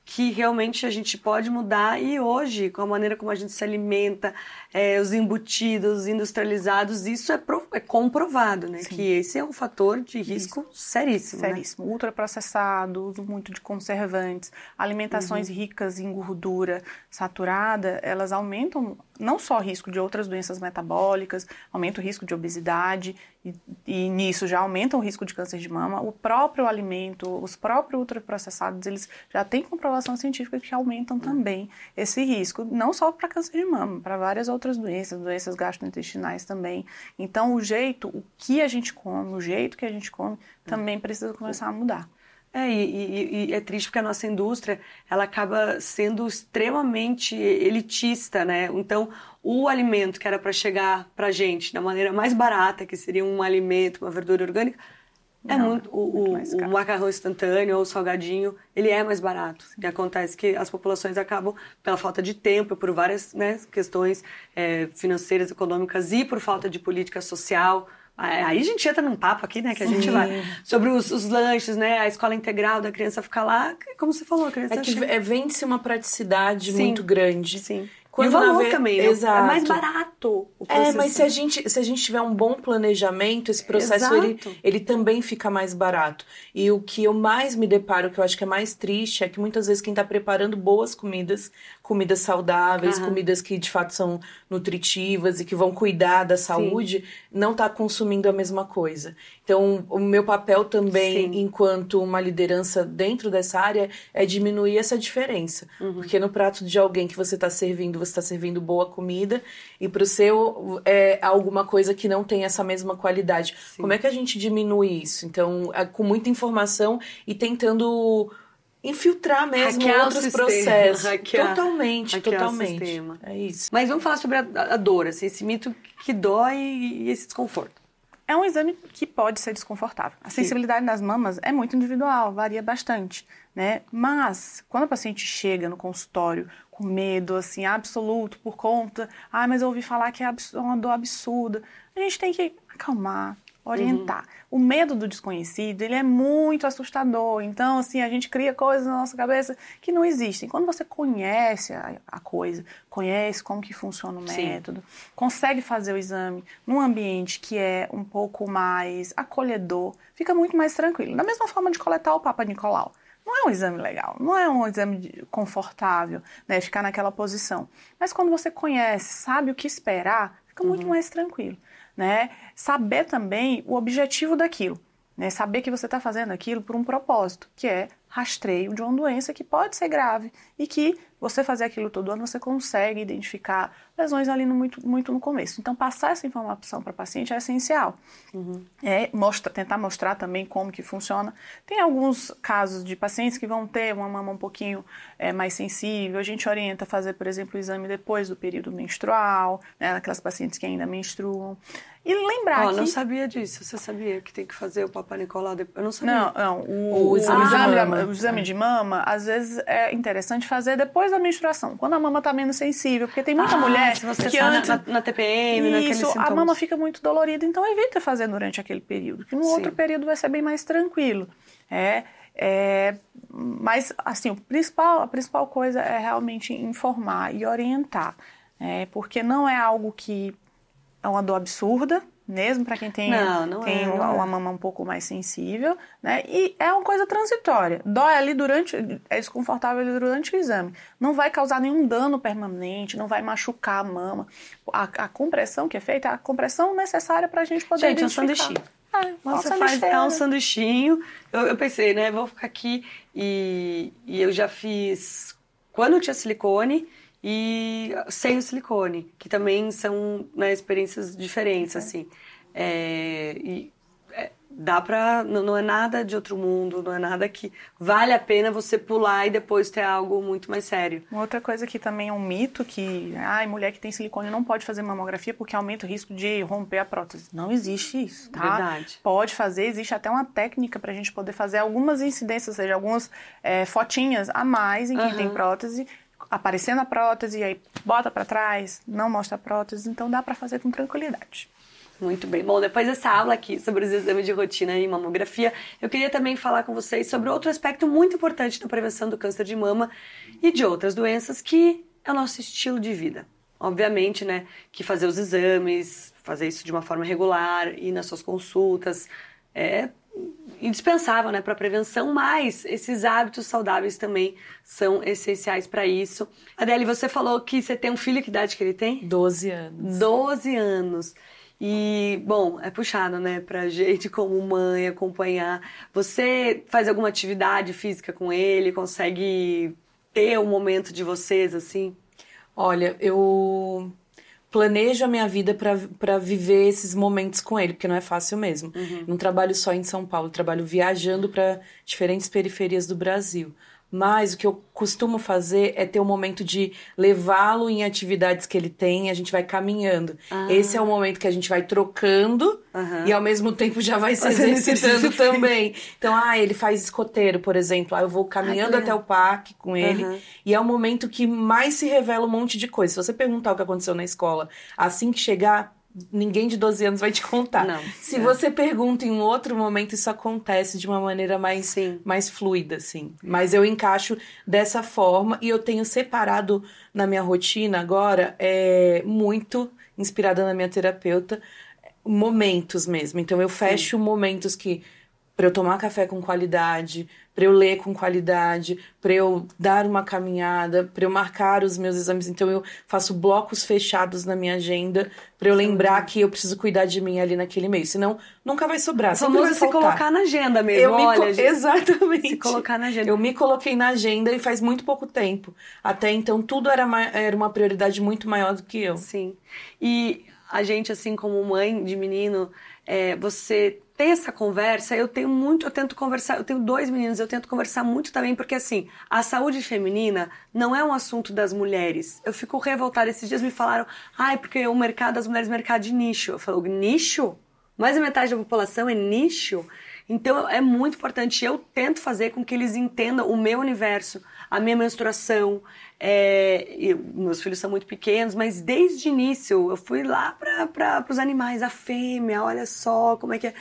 que realmente a gente pode mudar e hoje, com a maneira como a gente se alimenta, é, os embutidos, os industrializados, isso é, é comprovado, né? Sim. Que esse é um fator de risco isso. seríssimo. Né? Seríssimo. Né? Ultraprocessado, uso muito de conservantes, alimentações uhum. ricas em gordura saturada, elas aumentam não só risco de outras doenças metabólicas, aumenta o risco de obesidade e, e nisso já aumenta o risco de câncer de mama. O próprio alimento, os próprios ultraprocessados, eles já têm comprovação científica que aumentam também esse risco, não só para câncer de mama, para várias outras doenças, doenças gastrointestinais também. Então, o jeito, o que a gente come, o jeito que a gente come, também precisa começar a mudar. É, e, e, e, é triste porque a nossa indústria ela acaba sendo extremamente elitista, né? Então, o alimento que era para chegar para gente da maneira mais barata, que seria um alimento, uma verdura orgânica, é Não, muito, o, muito o, macarrão instantâneo ou o salgadinho, ele é mais barato. E acontece que as populações acabam, pela falta de tempo, por várias né, questões é, financeiras, econômicas e por falta de política social, Aí a gente entra num papo aqui, né? Que a Sim. gente vai. Sobre os, os, lanches, né? A escola integral da criança ficar lá. Como você falou, a criança. É que chega... É, vende-se uma praticidade Sim. muito grande. Sim. Quando e o valor ve... também, né? É Exato. É mais barato o processo. É, mas se a, né? gente, se a gente tiver um bom planejamento, esse processo ele, ele, também fica mais barato. E o que eu mais me deparo, que eu acho que é mais triste, é que muitas vezes quem está preparando boas comidas comidas saudáveis, uhum. comidas que de fato são nutritivas e que vão cuidar da saúde, Sim. não está consumindo a mesma coisa. Então, o meu papel também, Sim. enquanto uma liderança dentro dessa área, é diminuir essa diferença. Uhum. Porque no prato de alguém que você está servindo, você está servindo boa comida, e para o seu é alguma coisa que não tem essa mesma qualidade. Sim. Como é que a gente diminui isso? Então, é, com muita informação e tentando infiltrar mesmo hackear outros processos. Hackear, totalmente, hackear totalmente. É isso. Mas vamos falar sobre a, a dor, assim, esse mito que dói e esse desconforto. É um exame que pode ser desconfortável. A Sim. sensibilidade nas mamas é muito individual, varia bastante, né? Mas quando o paciente chega no consultório com medo assim absoluto por conta, ah, mas eu ouvi falar que é, é uma dor absurda, a gente tem que acalmar, uhum. orientar. Uhum o medo do desconhecido, ele é muito assustador. Então, assim, a gente cria coisas na nossa cabeça que não existem. Quando você conhece a, a coisa, conhece como que funciona o método, Sim. consegue fazer o exame num ambiente que é um pouco mais acolhedor, fica muito mais tranquilo. Da mesma forma de coletar o Papa Nicolau não é um exame legal, não é um exame confortável, né? Ficar naquela posição. Mas quando você conhece, sabe o que esperar, fica muito uhum. mais tranquilo né? Saber também o objetivo daquilo, né? Saber que você está fazendo aquilo por um propósito, que é rastreio de uma doença que pode ser grave e que você fazer aquilo todo ano você consegue identificar lesões ali no, muito, muito no começo. Então passar essa informação para o paciente é essencial. Uhum. É mostra, tentar mostrar também como que funciona. Tem alguns casos de pacientes que vão ter uma mama um pouquinho é, mais sensível. A gente orienta a fazer, por exemplo, o exame depois do período menstrual, né, aquelas pacientes que ainda menstruam. E lembrar oh, que... não sabia disso. Você sabia que tem que fazer o Papa Nicolau depois? Eu não sabia. Não, não. O, o exame, ah, de mama. o exame de mama, às vezes, é interessante fazer depois da menstruação. Quando a mama tá menos sensível. Porque tem muita ah, mulher se você que tá Na, Na, na TPM, Isso, a mama fica muito dolorida. Então, evita fazer durante aquele período. Que no Sim. outro período vai ser bem mais tranquilo. É... É, mas, assim, o principal, a principal coisa é realmente informar e orientar, é, porque não é algo que é uma dor absurda, mesmo para quem tem, não, não tem é, uma, é. uma, mama um pouco mais sensível, né? E é uma coisa transitória. Dói ali durante, é desconfortável ali durante o exame. Não vai causar nenhum dano permanente, não vai machucar a mama. A, a compressão que é feita é a compressão necessária para a gente poder Gente, é um sanduichinho. É, Nossa, é faz, é um sanduichinho. Eu, eu, pensei, né? Vou ficar aqui e, e eu já fiz... Quando eu tinha silicone, e sem o silicone, que também são né, experiências diferentes, é. assim. É, e é, dá pra. Não, não, é nada de outro mundo, não é nada que vale a pena você pular e depois ter algo muito mais sério. Uma outra coisa que também é um mito que ai, ah, mulher que tem silicone não pode fazer mamografia porque aumenta o risco de romper a prótese. Não existe isso, tá? Verdade. Pode fazer, existe até uma técnica pra gente poder fazer algumas incidências, ou seja, algumas é, fotinhas a mais em quem uhum. tem prótese aparecendo a prótese, e aí bota para trás, não mostra a prótese, então dá para fazer com tranquilidade. Muito bem. Bom, depois dessa aula aqui sobre os exames de rotina e mamografia, eu queria também falar com vocês sobre outro aspecto muito importante da prevenção do câncer de mama e de outras doenças, que é o nosso estilo de vida. Obviamente, né, que fazer os exames, fazer isso de uma forma regular, ir nas suas consultas, é indispensável né, para a prevenção, mas esses hábitos saudáveis também são essenciais para isso. Adele, você falou que você tem um filho, que idade que ele tem? 12 anos. 12 anos. E, bom, é puxado, né, pra gente como mãe acompanhar. Você faz alguma atividade física com ele? Consegue ter um momento de vocês assim? Olha, eu planejo a minha vida para viver esses momentos com ele, porque não é fácil mesmo. Uhum. Não trabalho só em São Paulo, trabalho viajando para diferentes periferias do Brasil. Mas o que eu costumo fazer é ter um momento de levá-lo em atividades que ele tem e a gente vai caminhando. Ah. Esse é o momento que a gente vai trocando uhum. e ao mesmo tempo já vai se exercitando também. Então, ah, ele faz escoteiro, por exemplo. Ah, eu vou caminhando ah, até o parque com ele. Uhum. E é o momento que mais se revela um monte de coisa. Se você perguntar o que aconteceu na escola assim que chegar, ninguém de 12 anos vai te contar. Não, Se é. você pergunta em um outro momento, isso acontece de uma maneira mais, Sim. mais fluida, assim. Mas eu encaixo dessa forma e eu tenho separado na minha rotina agora, é, muito inspirada na minha terapeuta, momentos mesmo. Então eu fecho Sim. momentos que para eu tomar café com qualidade, para eu ler com qualidade, para eu dar uma caminhada, para eu marcar os meus exames. Então eu faço blocos fechados na minha agenda para eu lembrar que eu preciso cuidar de mim ali naquele mês. Senão nunca vai sobrar. Só vai se colocar na agenda mesmo. Eu olha, me exatamente. Se colocar na agenda. Eu me coloquei na agenda e faz muito pouco tempo. Até então tudo era, era uma prioridade muito maior do que eu. Sim. E a gente assim como mãe de menino, é, você ter essa conversa, eu tenho muito, eu tento conversar, eu tenho dois meninos, eu tento conversar muito também, porque assim, a saúde feminina não é um assunto das mulheres. Eu fico revoltada. Esses dias me falaram, ai, porque o mercado das mulheres é mercado de nicho. Eu falo, nicho? Mais da metade da população é nicho? Então é muito importante. Eu tento fazer com que eles entendam o meu universo, a minha menstruação. É, eu, meus filhos são muito pequenos, mas desde o início eu fui lá para os animais, a fêmea, olha só como é que é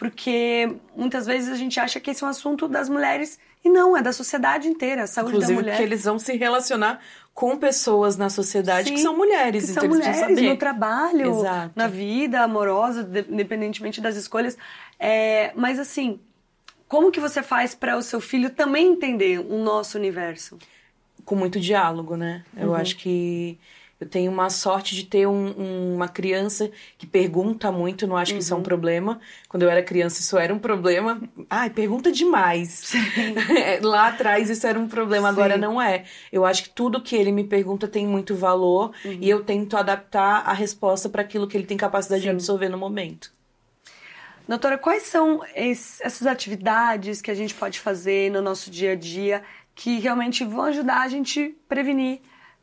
porque muitas vezes a gente acha que esse é um assunto das mulheres e não, é da sociedade inteira, a saúde Inclusive, da mulher. que eles vão se relacionar com pessoas na sociedade Sim, que são mulheres, que então são mulheres no trabalho, Exato. na vida amorosa, independentemente das escolhas. É, mas assim, como que você faz para o seu filho também entender o nosso universo? Com muito diálogo, né? Eu uhum. acho que eu tenho uma sorte de ter um, um, uma criança que pergunta muito, não acho que isso é um uhum. problema. Quando eu era criança, isso era um problema. Ai, pergunta demais. É, lá atrás, isso era um problema, Sim. agora não é. Eu acho que tudo que ele me pergunta tem muito valor uhum. e eu tento adaptar a resposta para aquilo que ele tem capacidade Sim. de absorver no momento. Doutora, quais são essas atividades que a gente pode fazer no nosso dia a dia que realmente vão ajudar a gente a prevenir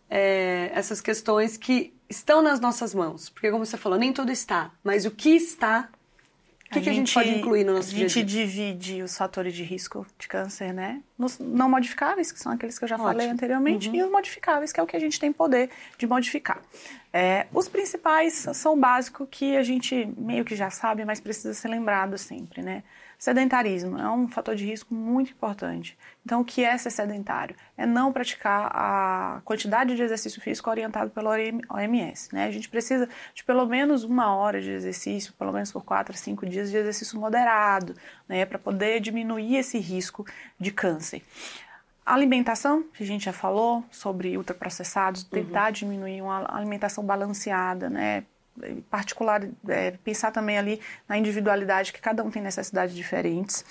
é, essas questões que estão nas nossas mãos. Porque, como você falou, nem tudo está, mas o que está, o que, a, que gente, a gente pode incluir no nosso A gente dia -dia? divide os fatores de risco de câncer, né? Nos não modificáveis, que são aqueles que eu já Ótimo. falei anteriormente, uhum. e os modificáveis, que é o que a gente tem poder de modificar. É, os principais são o básico que a gente meio que já sabe, mas precisa ser lembrado sempre, né? Sedentarismo é um fator de risco muito importante. Então, o que é ser sedentário? É não praticar a quantidade de exercício físico orientado pela OMS. Né? A gente precisa de pelo menos uma hora de exercício, pelo menos por quatro a cinco dias de exercício moderado, né? para poder diminuir esse risco de câncer. alimentação, que a gente já falou sobre ultraprocessados, tentar uhum. diminuir uma alimentação balanceada, né? particular, é, pensar também ali na individualidade, que cada um tem necessidades diferentes.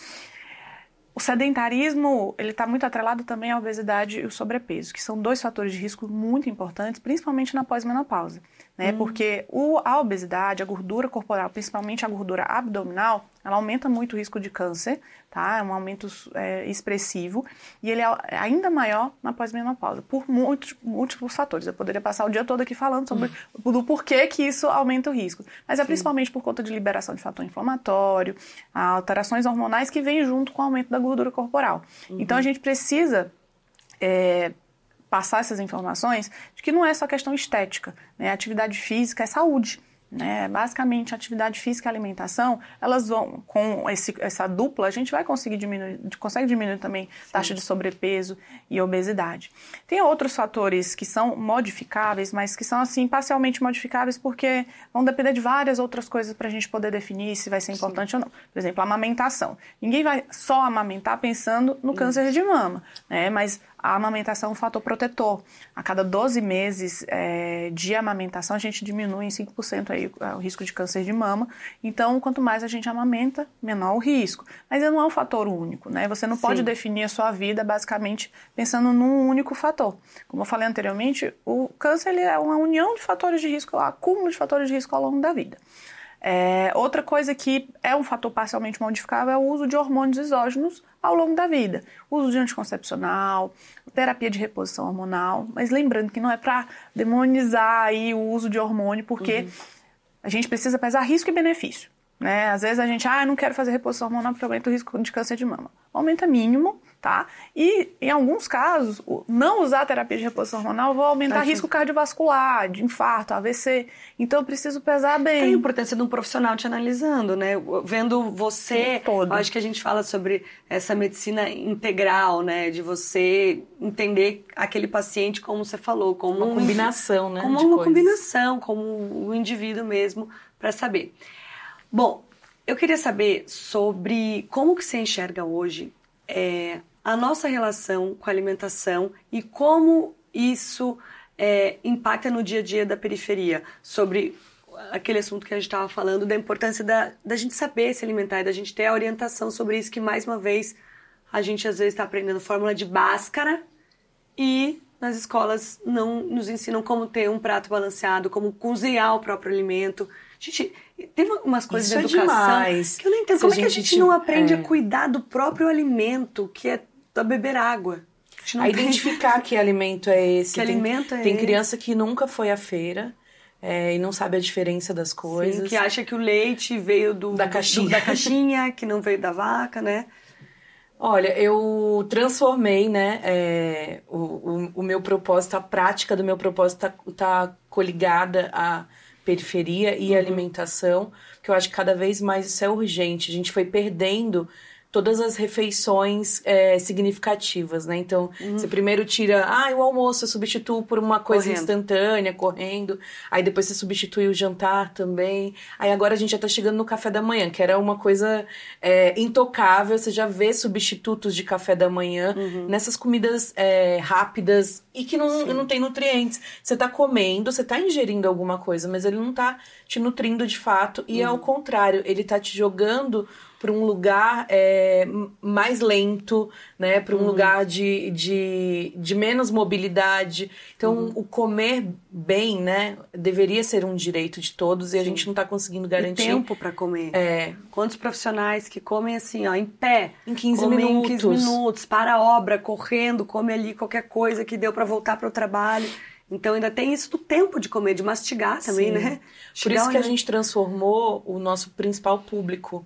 O sedentarismo ele está muito atrelado também à obesidade e o sobrepeso, que são dois fatores de risco muito importantes, principalmente na pós-menopausa né? Hum. Porque o, a obesidade, a gordura corporal, principalmente a gordura abdominal, ela aumenta muito o risco de câncer, tá? É um aumento é, expressivo e ele é ainda maior na pós-menopausa, por múltiplos, múltiplos fatores. Eu poderia passar o dia todo aqui falando sobre hum. do porquê que isso aumenta o risco, mas é principalmente por conta de liberação de fator inflamatório, alterações hormonais que vêm junto com o aumento da gordura corporal. Uhum. Então a uhum. gente precisa é, passar essas informações de que não é só questão estética, né? Atividade física é saúde. Né? Basicamente, atividade física e alimentação, elas vão, com esse, essa dupla, a gente vai conseguir diminuir, consegue diminuir também Sim. taxa de sobrepeso e obesidade. Tem outros fatores que são modificáveis, mas que são, assim, parcialmente modificáveis porque vão depender de várias outras coisas para a gente poder definir se vai ser importante Sim. ou não. Por exemplo, a amamentação. Ninguém vai só amamentar pensando no Sim. câncer de mama, né? Mas a amamentação é um fator protetor. A cada 12 meses é, de amamentação, a gente diminui em 5% aí é, o risco de câncer de mama. Então, quanto mais a gente amamenta, menor o risco. Mas não é um fator único, né? Você não pode definir a sua vida basicamente pensando num único fator. Como eu falei anteriormente, o câncer ele é uma união de fatores de risco, um acúmulo de fatores de risco ao longo da vida. É, outra coisa que é um fator parcialmente modificável é o uso de hormônios exógenos ao longo da vida. uso de anticoncepcional, terapia de reposição hormonal, mas lembrando que não é para demonizar aí o uso de hormônio, porque uhum. a gente precisa pesar risco e benefício. Né? Às vezes a gente, ah, não quero fazer reposição hormonal porque aumenta o risco de câncer de mama. Aumenta mínimo, tá? E em alguns casos, não usar terapia de reposição hormonal vai aumentar tá, risco cardiovascular, de infarto, AVC. Então eu preciso pesar bem. Tem a importância de um profissional te analisando, né? Vendo você, todo. acho que a gente fala sobre essa medicina integral, né, de você entender aquele paciente como você falou, como uma combinação, né? Como uma coisas. combinação, como o um indivíduo mesmo para saber. Bom, eu queria saber sobre como que você enxerga hoje é, a nossa relação com a alimentação e como isso é, impacta no dia a dia da periferia, sobre aquele assunto que a gente estava falando, da importância da, da gente saber se alimentar e da gente ter a orientação sobre isso, que mais uma vez a gente às vezes está aprendendo fórmula de báscara e nas escolas não nos ensinam como ter um prato balanceado, como cozinhar o próprio alimento. Gente, tem umas coisas Isso de é educação é que eu não entendo. Se Como é que a gente não aprende é. a cuidar do próprio alimento, que é a beber água? A, a identificar que alimento é esse. Que tem, alimento é Tem esse? criança que nunca foi à feira. É, e não sabe a diferença das coisas. Sim, que acha que o leite veio do, da, caixinha. Do, da caixinha, que não veio da vaca, né? Olha, eu transformei, né? É, o, o, o, meu propósito, a prática do meu propósito está tá coligada a periferia e uhum. alimentação, que eu acho que cada vez mais isso é urgente. A gente foi perdendo todas as refeições é, significativas, né? Então, uhum. você primeiro tira, ah, o almoço eu substituo por uma coisa correndo. instantânea, correndo. Aí depois você substitui o jantar também. Aí agora a gente já tá chegando no café da manhã, que era uma coisa é, intocável. Você já vê substitutos de café da manhã uhum. nessas comidas é, rápidas e que não, não tem nutrientes. Você tá comendo, você tá ingerindo alguma coisa, mas ele não tá te nutrindo de fato. E uhum. ao contrário, ele tá te jogando para um lugar é, mais lento, né? Para um uhum. lugar de, de, de menos mobilidade. Então, uhum. o comer bem, né? Deveria ser um direito de todos Sim. e a gente não está conseguindo garantir. E tempo para comer. É. Quantos profissionais que comem assim, ó, em pé, em 15 minutos. Em 15 minutos, para a obra, correndo, come ali qualquer coisa que deu para voltar para o trabalho. Então ainda tem isso do tempo de comer, de mastigar também, Sim. né? Por isso que a gente transformou o nosso principal público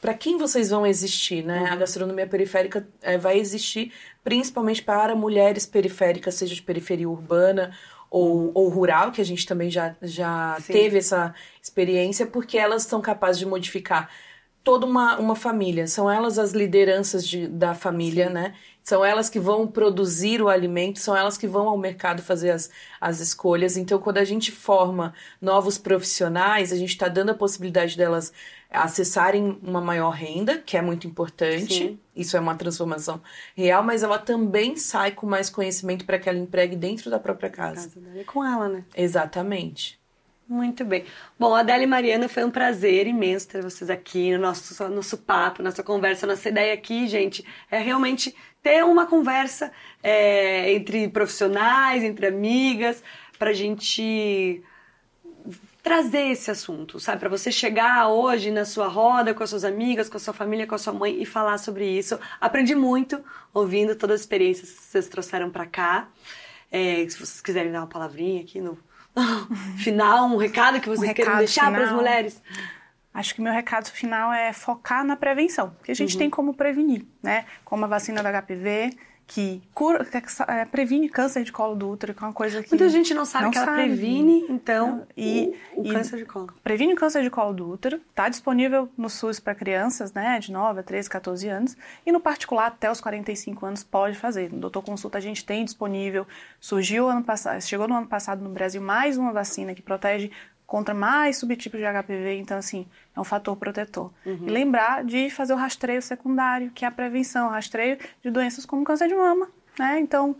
para quem vocês vão existir, né? Uhum. A gastronomia periférica é, vai existir principalmente para mulheres periféricas, seja de periferia urbana ou, uhum. ou rural, que a gente também já, já teve essa experiência, porque elas são capazes de modificar toda uma, uma família. São elas as lideranças de, da família, Sim. né? São elas que vão produzir o alimento, são elas que vão ao mercado fazer as, as escolhas. Então, quando a gente forma novos profissionais, a gente está dando a possibilidade delas acessarem uma maior renda, que é muito importante. Sim. Isso é uma transformação real, mas ela também sai com mais conhecimento para que ela empregue dentro da própria casa. casa dela. E com ela, né? Exatamente. Muito bem. Bom, Adele e Mariana, foi um prazer imenso ter vocês aqui no nosso, nosso papo, nossa conversa, nossa ideia aqui, gente, é realmente ter uma conversa é, entre profissionais, entre amigas, para a gente trazer esse assunto, sabe? Para você chegar hoje na sua roda, com as suas amigas, com a sua família, com a sua mãe e falar sobre isso. Aprendi muito ouvindo todas as experiências que vocês trouxeram para cá. É, se vocês quiserem dar uma palavrinha aqui no final, um recado que vocês um querem deixar para as mulheres. Acho que meu recado final é focar na prevenção, que a gente uhum. tem como prevenir, né? Como a vacina da HPV, que cura, que é, previne câncer de colo do útero, que é uma coisa que. Muita gente não sabe não que sabe. ela previne, então, e, o, o e câncer de colo. Previne o câncer de colo do útero, está disponível no SUS para crianças, né, de 9 a 13, 14 anos, e no particular até os 45 anos pode fazer. No doutor consulta a gente tem disponível, surgiu ano passado, chegou no ano passado no Brasil mais uma vacina que protege contra mais subtipos de HPV, então assim, é um fator protetor. Uhum. E lembrar de fazer o rastreio secundário, que é a prevenção, o rastreio de doenças como câncer de mama, né? Então,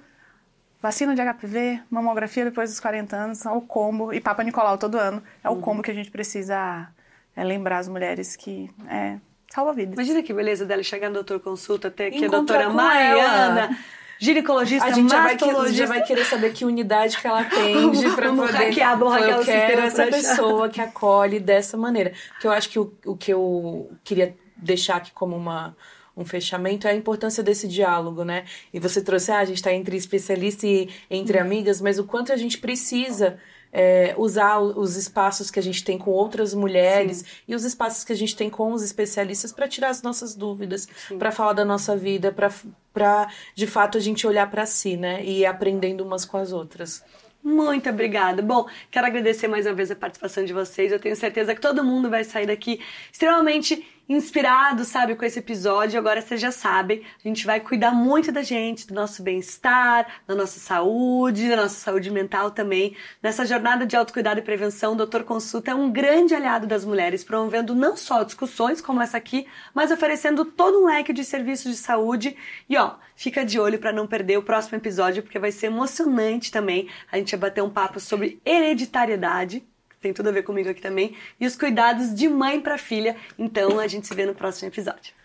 vacina de HPV, mamografia depois dos 40 anos, é o combo, e Papa Nicolau todo ano, é o uhum. combo que a gente precisa é, lembrar as mulheres que é, salva vidas. Imagina que beleza dela chegar no doutor consulta, ter aqui a doutora Mariana. Ela ginecologista, a gente mastologista. Já vai, já vai querer saber que unidade que ela atende para poder... Hackear, vamos hackear eu quero essa pessoa que acolhe dessa maneira. Porque eu acho que o, o que eu queria deixar aqui como uma um fechamento é a importância desse diálogo, né? E você trouxe, ah, a gente está entre especialista e entre amigas, mas o quanto a gente precisa é, usar os espaços que a gente tem com outras mulheres Sim. e os espaços que a gente tem com os especialistas para tirar as nossas dúvidas, para falar da nossa vida, para de fato a gente olhar para si, né? E ir aprendendo umas com as outras. Muito obrigada. Bom, quero agradecer mais uma vez a participação de vocês. Eu tenho certeza que todo mundo vai sair daqui extremamente inspirado, sabe, com esse episódio. Agora vocês já sabem, a gente vai cuidar muito da gente, do nosso bem-estar, da nossa saúde, da nossa saúde mental também. Nessa jornada de autocuidado e prevenção, o Doutor Consulta é um grande aliado das mulheres, promovendo não só discussões como essa aqui, mas oferecendo todo um leque de serviços de saúde. E ó, fica de olho para não perder o próximo episódio, porque vai ser emocionante também. A gente vai bater um papo sobre hereditariedade tem tudo a ver comigo aqui também, e os cuidados de mãe para filha. Então a gente se vê no próximo episódio.